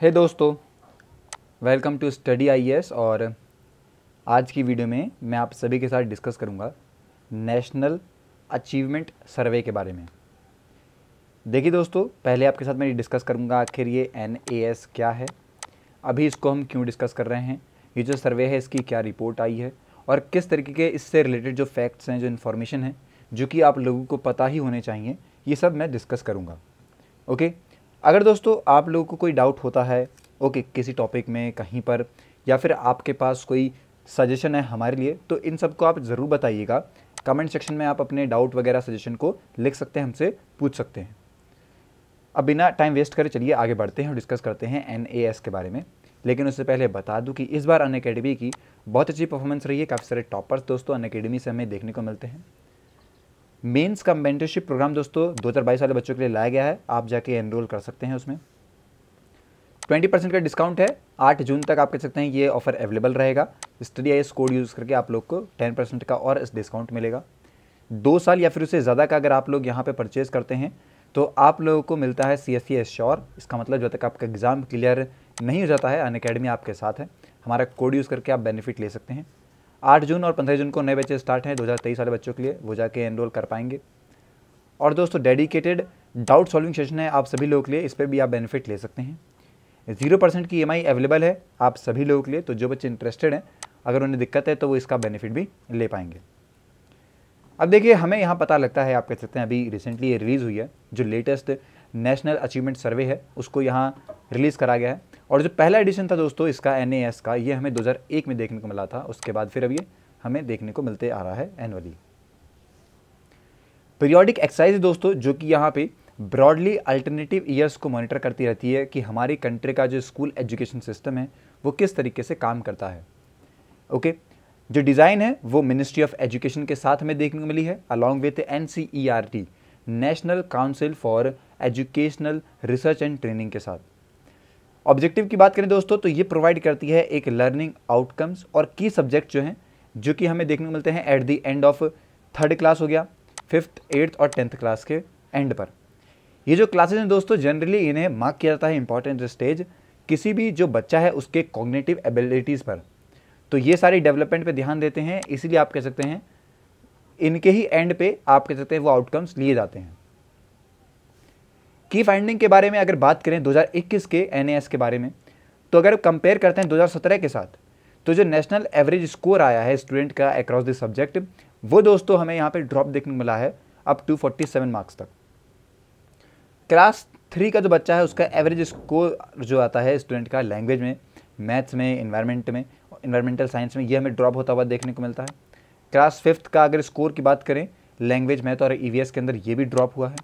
हे hey दोस्तों welcome to study I और आज की वीडियो में मैं आप सभी के साथ डिस्कस करूंगा नेशनल अचीवमेंट सर्वे के बारे में देखिए दोस्तों पहले आपके साथ मैं डिस्कस करूंगा आखिर ये एन क्या है अभी इसको हम क्यों डिस्कस कर रहे हैं ये जो सर्वे है इसकी क्या रिपोर्ट आई है और किस तरीके के इससे रिलेटेड जो फैक्ट्स हैं जो इन्फॉर्मेशन है जो कि आप लोगों को पता ही होने चाहिए ये सब मैं डिस्कस करूँगा ओके okay? अगर दोस्तों आप लोगों को कोई डाउट होता है ओके किसी टॉपिक में कहीं पर या फिर आपके पास कोई सजेशन है हमारे लिए तो इन सबको आप ज़रूर बताइएगा कमेंट सेक्शन में आप अपने डाउट वगैरह सजेशन को लिख सकते हैं हमसे पूछ सकते हैं अब बिना टाइम वेस्ट करे चलिए आगे बढ़ते हैं और डिस्कस करते हैं एन के बारे में लेकिन उससे पहले बता दूं कि इस बार अन की बहुत अच्छी परफॉर्मेंस रही है काफ़ी सारे टॉपर्स दोस्तों अन से हमें देखने को मिलते हैं मेंस का मेंटरशिप प्रोग्राम दोस्तों दो हज़ार बाईस वाले बच्चों के लिए लाया गया है आप जाके एनरोल कर सकते हैं उसमें ट्वेंटी परसेंट का डिस्काउंट है आठ जून तक आप कह सकते हैं ये ऑफर अवेलेबल रहेगा स्टडी आई कोड यूज़ करके आप लोग को टेन परसेंट का और डिस्काउंट मिलेगा दो साल या फिर उससे ज़्यादा का अगर आप लोग यहाँ पर परचेज़ करते हैं तो आप लोगों को मिलता है सी एस श्योर इसका मतलब जब तक आपका एग्ज़ाम क्लियर नहीं हो जाता है अन आपके साथ है हमारा कोड यूज़ करके आप बेनिफिट ले सकते हैं आठ जून और पंद्रह जून को नए बच्चे स्टार्ट हैं दो वाले बच्चों के लिए वो जाके एनरोल कर पाएंगे और दोस्तों डेडिकेटेड डाउट सॉल्विंग सेशन है आप सभी लोगों के लिए इस पर भी आप बेनिफिट ले सकते हैं जीरो परसेंट की ई e अवेलेबल है आप सभी लोगों के लिए तो जो बच्चे इंटरेस्टेड हैं अगर उन्हें दिक्कत है तो वो इसका बेनिफिट भी ले पाएंगे अब देखिए हमें यहाँ पता लगता है आप कह सकते हैं अभी रिसेंटली ये रिलीज़ हुई है जो लेटेस्ट नेशनल अचीवमेंट सर्वे है उसको यहाँ रिलीज़ करा गया है और जो पहला एडिशन था दोस्तों इसका एन का ये हमें 2001 में देखने को मिला था उसके बाद फिर अब ये हमें देखने को मिलते आ रहा है एनुअली पीरियोडिक एक्सरसाइज दोस्तों जो कि यहाँ पे ब्रॉडली अल्टरनेटिव ईयर्स को मॉनिटर करती रहती है कि हमारी कंट्री का जो स्कूल एजुकेशन सिस्टम है वो किस तरीके से काम करता है ओके okay? जो डिज़ाइन है वो मिनिस्ट्री ऑफ एजुकेशन के साथ हमें देखने को मिली है along with N C E R T national council for educational research and training के साथ ऑब्जेक्टिव की बात करें दोस्तों तो ये प्रोवाइड करती है एक लर्निंग आउटकम्स और की सब्जेक्ट जो हैं जो कि हमें देखने को मिलते हैं at the end of third class हो गया फिफ्थ एट्थ और टेंथ क्लास के एंड पर ये जो क्लासेज हैं दोस्तों जनरली इन्हें मार्क किया जाता है इंपॉर्टेंट स्टेज किसी भी जो बच्चा है उसके कॉग्नेटिव एबिलिटीज़ पर तो ये सारी डेवलपमेंट पे ध्यान देते हैं इसीलिए आप कह सकते हैं इनके ही एंड पे आप कह सकते हैं वो आउटकम्स लिए जाते हैं की फाइंडिंग के बारे में अगर बात करें 2021 के एन के बारे में तो अगर कंपेयर करते हैं 2017 के साथ तो जो नेशनल एवरेज स्कोर आया है स्टूडेंट का अक्रॉस द सब्जेक्ट वो दोस्तों हमें यहाँ पर ड्रॉप देखने को मिला है अप टू फोर्टी मार्क्स तक क्लास थ्री का जो बच्चा है उसका एवरेज स्कोर जो आता है स्टूडेंट का लैंग्वेज में मैथ्स में इन्वायरमेंट में इन्वायरमेंटल साइंस में ये हमें ड्रॉप होता हुआ देखने को मिलता है क्लास फिफ्थ का अगर स्कोर की बात करें लैंग्वेज मैथ तो और ई e के अंदर ये भी ड्रॉप हुआ है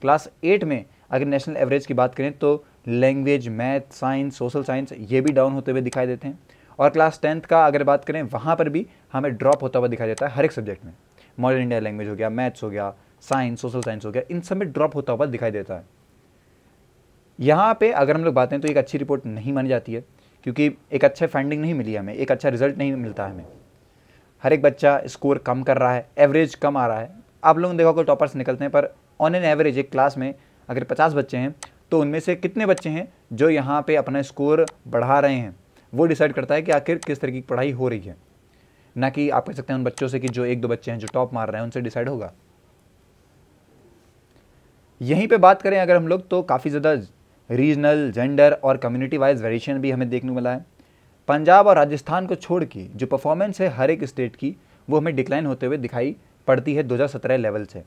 क्लास एट में अगर नेशनल एवरेज की बात करें तो language math science social science ये भी डाउन होते हुए दिखाई देते हैं और क्लास टेंथ का अगर बात करें वहाँ पर भी हमें ड्रॉप होता हुआ दिखाई देता है हर एक सब्जेक्ट में मॉडर्न इंडिया लैंग्वेज हो गया मैथ्स हो गया साइंस सोशल साइंस हो गया इन सब में ड्रॉप होता हुआ दिखाई देता है यहाँ पे अगर हम लोग बातें तो एक अच्छी रिपोर्ट नहीं मानी जाती है क्योंकि एक अच्छा फाइंडिंग नहीं मिली हमें एक अच्छा रिजल्ट नहीं मिलता हमें हर एक बच्चा स्कोर कम कर रहा है एवरेज कम आ रहा है आप लोग देखो कोई टॉपर्स निकलते हैं पर ऑन एन एवरेज एक क्लास में अगर पचास बच्चे हैं तो उनमें से कितने बच्चे हैं जो यहाँ पे अपना स्कोर बढ़ा रहे हैं वो डिसाइड करता है कि आखिर किस तरीके की पढ़ाई हो रही है ना कि आप कह सकते हैं उन बच्चों से कि जो एक दो बच्चे हैं जो टॉप मार रहे हैं उनसे डिसाइड होगा यहीं पे बात करें अगर हम लोग तो काफ़ी ज़्यादा रीजनल जेंडर और कम्युनिटी वाइज वेरिएशन भी हमें देखने को मिला है पंजाब और राजस्थान को छोड़ के जो परफॉर्मेंस है हर एक स्टेट की वो हमें डिक्लाइन होते हुए दिखाई पड़ती है 2017 लेवल से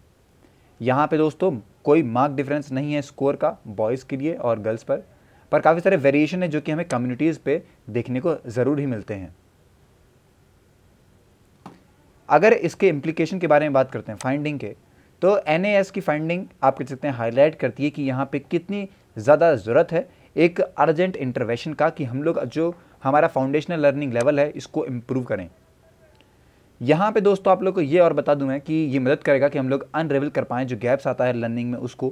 यहाँ पे दोस्तों कोई मार्क डिफरेंस नहीं है स्कोर का बॉयज़ के लिए और गर्ल्स पर पर काफ़ी सारे वेरिएशन है जो कि हमें कम्युनिटीज़ पे देखने को ज़रूर ही मिलते हैं अगर इसके इम्प्लीकेशन के बारे में बात करते हैं फाइंडिंग के तो एन की फाइंडिंग आप कह सकते हैं हाईलाइट करती है कि यहाँ पर कितनी ज़्यादा ज़रूरत है एक अर्जेंट इंटरवेशन का कि हम लोग जो हमारा फाउंडेशनल लर्निंग लेवल है इसको इम्प्रूव करें यहाँ पे दोस्तों आप लोग को ये और बता दूँ मैं कि ये मदद करेगा कि हम लोग अनरेवल कर पाएँ जो गैप्स आता है लर्निंग में उसको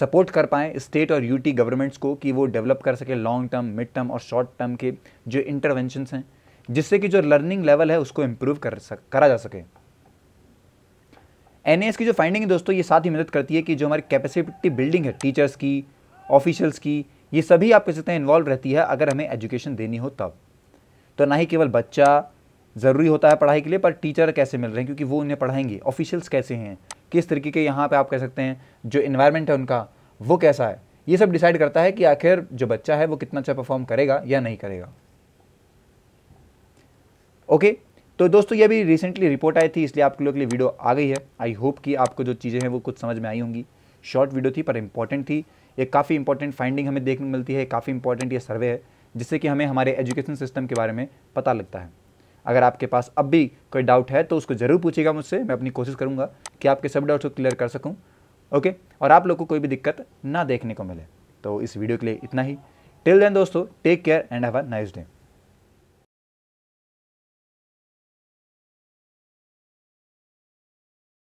सपोर्ट कर पाएँ स्टेट और यूटी गवर्नमेंट्स को कि वो डेवलप कर सके लॉन्ग टर्म मिड टर्म और शॉर्ट टर्म के जो इंटरवेंशंस हैं जिससे कि जो लर्निंग लेवल है उसको इम्प्रूव कर सक करा जा सके एन की जो फाइंडिंग है दोस्तों ये साथ ही मदद करती है कि जो हमारी कैपेसिटी बिल्डिंग है टीचर्स की ऑफिशियल्स की ये सभी आप कह सकते हैं इन्वॉल्व रहती है अगर हमें एजुकेशन देनी हो तब तो ना ही केवल बच्चा ज़रूरी होता है पढ़ाई के लिए पर टीचर कैसे मिल रहे हैं क्योंकि वो उन्हें पढ़ाएंगे ऑफिशियल्स कैसे हैं किस तरीके के यहाँ पे आप कह सकते हैं जो इन्वायरमेंट है उनका वो कैसा है ये सब डिसाइड करता है कि आखिर जो बच्चा है वो कितना अच्छा परफॉर्म करेगा या नहीं करेगा ओके तो दोस्तों ये भी रिसेंटली रिपोर्ट आई थी इसलिए आप लोग के लिए वीडियो आ गई है आई होप कि आपको जो चीज़ें हैं वो कुछ समझ में आई होंगी शॉर्ट वीडियो थी पर इंपॉर्टेंट थी एक काफ़ी इंपॉर्टेंट फाइंडिंग हमें देखने को मिलती है काफ़ी इंपॉर्टेंट ये सर्वे है जिससे कि हमें हमारे एजुकेशन सिस्टम के बारे में पता लगता है अगर आपके पास अब भी कोई डाउट है तो उसको ज़रूर पूछिएगा मुझसे मैं अपनी कोशिश करूँगा कि आपके सब डाउट्स को क्लियर कर सकूँ ओके और आप लोग को कोई भी दिक्कत ना देखने को मिले तो इस वीडियो के लिए इतना ही टिल देन दोस्तों take care and have a nice day